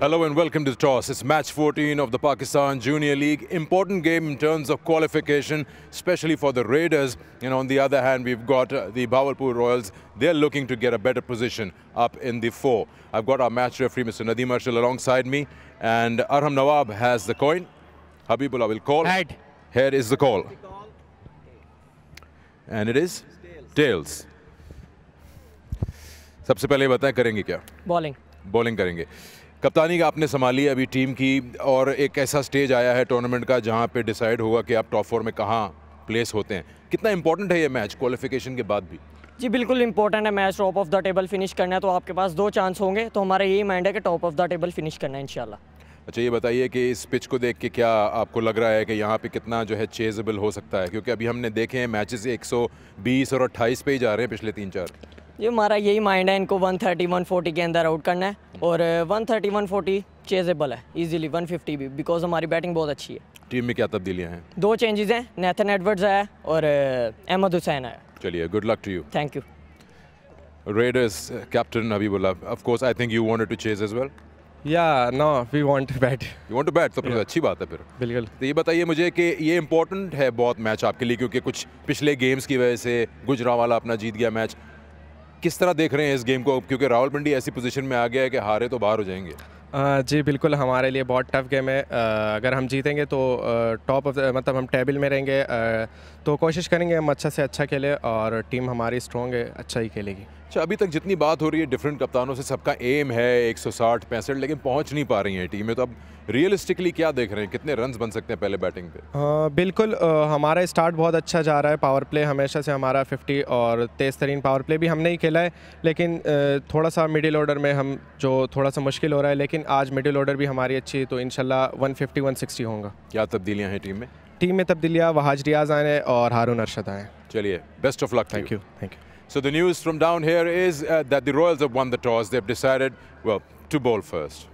Hello and welcome to the toss. It's match 14 of the Pakistan Junior League. Important game in terms of qualification, especially for the Raiders. And on the other hand, we've got uh, the Bawalpur Royals. They're looking to get a better position up in the four. I've got our match referee, Mr. Nadeem Arshal, alongside me. And Arham Nawab has the coin. Habibullah will call. Head. Head is the call. And it is? Tails. सबसे पहले bowling करेंगे कप्तानी का आपने संभाली अभी team की और एक ऐसा स्टेज आया है टूर्नामेंट का जहां पे डिसाइड होगा कि आप टॉप फोर में कहाँ प्लेस होते हैं कितना इंपॉर्टेंट है ये मैच क्वालिफिकेशन के बाद भी जी बिल्कुल इंपॉर्टेंट है match top of the table finish करना है तो आपके पास दो चांस होंगे तो हमारा यही माइंड है कि top of the table finish करना है इनशाला अच्छा ये बताइए कि इस पिच को देख के क्या आपको लग रहा है कि यहाँ पे कितना जो है चेजेबल हो सकता है क्योंकि अभी हमने देखे हैं मैचेस 120 और 28 पे ही जा रहे हैं पिछले तीन चार ये हमारा यही माइंड है इनको 130 140 के अंदर आउट करना है और 130 140 चेजेबल है इजीली 150 भी बिकॉज हमारी बैटिंग बहुत अच्छी है टीम में क्या तब्दीलियां हैं दो चेंजेस हैं नेथन एडवर्ड्स आया और अहमद uh, हुसैन आया चलिए good luck to you thank you raiders captain Habibullah of course I think you wanted to chase as well yeah no we want to bat you want to bat तो फिर अच्छी बात है फिर बिल्कुल तो ये बताइए मुझे कि ये इंपॉर्टेंट है बहुत मैच आपके लिए क्योंकि कुछ पिछले गेम्स की वजह से गुजरावाला अपना जीत गया मैच किस तरह देख रहे हैं इस गेम को क्योंकि राहुल पंडी ऐसी पोजीशन में आ गया है कि हारे तो बाहर हो जाएंगे जी बिल्कुल हमारे लिए बहुत टफ गेम है अगर हम जीतेंगे तो टॉप ऑफ मतलब हम टेबल में रहेंगे तो कोशिश करेंगे हम अच्छा से अच्छा खेले और टीम हमारी स्ट्रॉन्ग है अच्छा ही खेलेगी अच्छा अभी तक जितनी बात हो रही है डिफरेंट कप्तानों से सबका एम है 160 पैंसठ लेकिन पहुंच नहीं पा रही है टीमें तो अब रियलिस्टिकली क्या देख रहे हैं कितने रन बन सकते हैं पहले बैटिंग पे आ, बिल्कुल आ, हमारा स्टार्ट बहुत अच्छा जा रहा है पावर प्ले हमेशा से हमारा 50 और तेज तरीन पावर प्ले भी हमने ही खेला है लेकिन आ, थोड़ा सा मिडिल ऑर्डर में हम जो थोड़ा सा मुश्किल हो रहा है लेकिन लेकिन आज मिडिल ऑर्डर भी हमारी अच्छी है तो in one fifty one sixty होगा क्या तब्दीलियाँ हैं टीम में टीम में तब्दीलियाँ वहाज रियाज आए हैं और हारून अरशद आए हैं चलिए best of luck thank you thank you So the news from down here is uh, that the Royals have won the toss. They've decided, well, to bowl first.